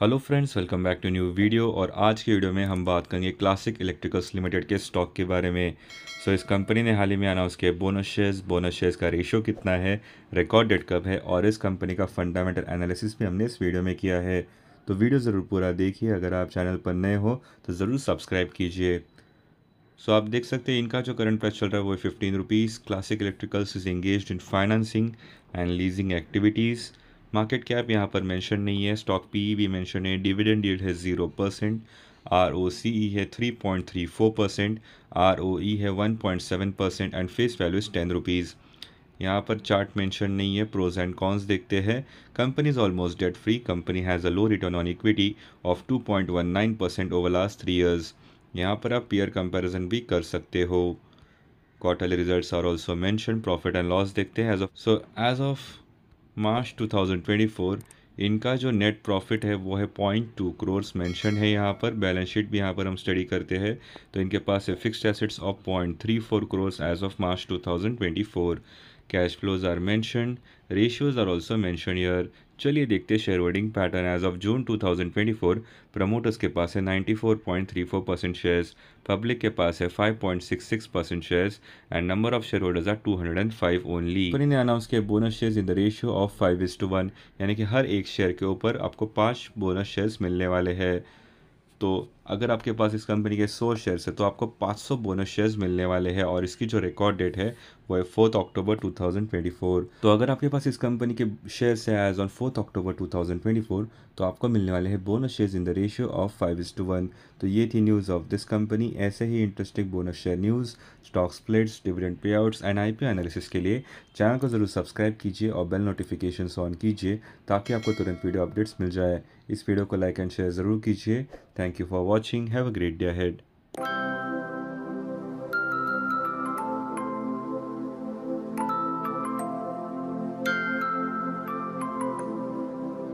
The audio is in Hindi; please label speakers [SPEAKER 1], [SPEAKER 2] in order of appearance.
[SPEAKER 1] Hello friends welcome back to new video और आज के वीडियो में हम बात करेंगे क्लासिक इलेक्ट्रिकल्स लिमिटेड के स्टॉक के बारे में सो so, इस कंपनी ने हाल ही में आना उसके बोनस शेयर्स बोनस शेयर्स का रेशियो कितना है रिकॉर्ड डेट कब है और इस कंपनी का फंडामेंटल एनालिसिस भी हमने इस वीडियो में किया है तो वीडियो ज़रूर पूरा देखिए अगर आप चैनल पर नए हो तो ज़रूर सब्सक्राइब कीजिए सो so, आप देख सकते हैं इनका जो करंट प्राइस चल रहा है वो fifteen rupees classic electricals is engage in financing and leasing activities market cap यहाँ पर मेंशन नहीं है स्टॉक पी e भी मेंशन है डिविडेंड डील है zero percent R O C E है three point three four percent R O E है one point seven percent and face value is ten rupees यहाँ पर चार्ट मेंशन नहीं है प्रोज एंड कॉन्स देखते हैं company is almost debt free company has a low return on equity of two point one nine percent over last three years यहाँ पर आप पीयर कंपेरिजन भी कर सकते हो quarterly result are also mentioned profit and loss देखते हैं सो एज ऑफ मार्च 2024 इनका जो नेट प्रॉफिट है वो है पॉइंट टू क्रोर्स मैंशन है यहाँ पर बैलेंस शीट भी यहाँ पर हम स्टडी करते हैं तो इनके पास है fixed assets of point three four crores as of March two cash flows are mention ratios are also mention year चलिए देखते share holding pattern as of June 2024 promoters के पास है 94.34 परसेंट शेयर्स पब्लिक के पास है 5.66 percent shares and number of share holders are 205 only company ने अनाउंस किया bonus shares in the ratio of five is to one यानी कि हर एक शेयर के ऊपर आपको पाँच बोनस शेयर्स मिलने वाले हैं तो अगर आपके पास इस कंपनी के सौ शेयर्स है तो आपको 500 बोनस शेयर्स मिलने वाले हैं और इसकी जो रिकॉर्ड डेट है वो है फोर्थ अक्टूबर 2024 तो अगर आपके पास इस कंपनी के शेयर्स है एज ऑन फोर्थ अक्टूबर 2024 तो आपको मिलने वाले हैं bonus shares in the ratio of five is to one तो ये थी न्यूज़ ऑफ दिस कंपनी ऐसे ही interesting bonus share news stock splits dividend pay outs and AI analysis के लिए चैनल को ज़रूर सब्सक्राइब कीजिए और बेल नोटिफिकेशन ऑन कीजिए ताकि आपको तुरंत वीडियो अपडेट्स मिल जाए इस वीडियो को लाइक एंड शेयर ज़रूर कीजिए thank you for watch watching. Have a great day ahead.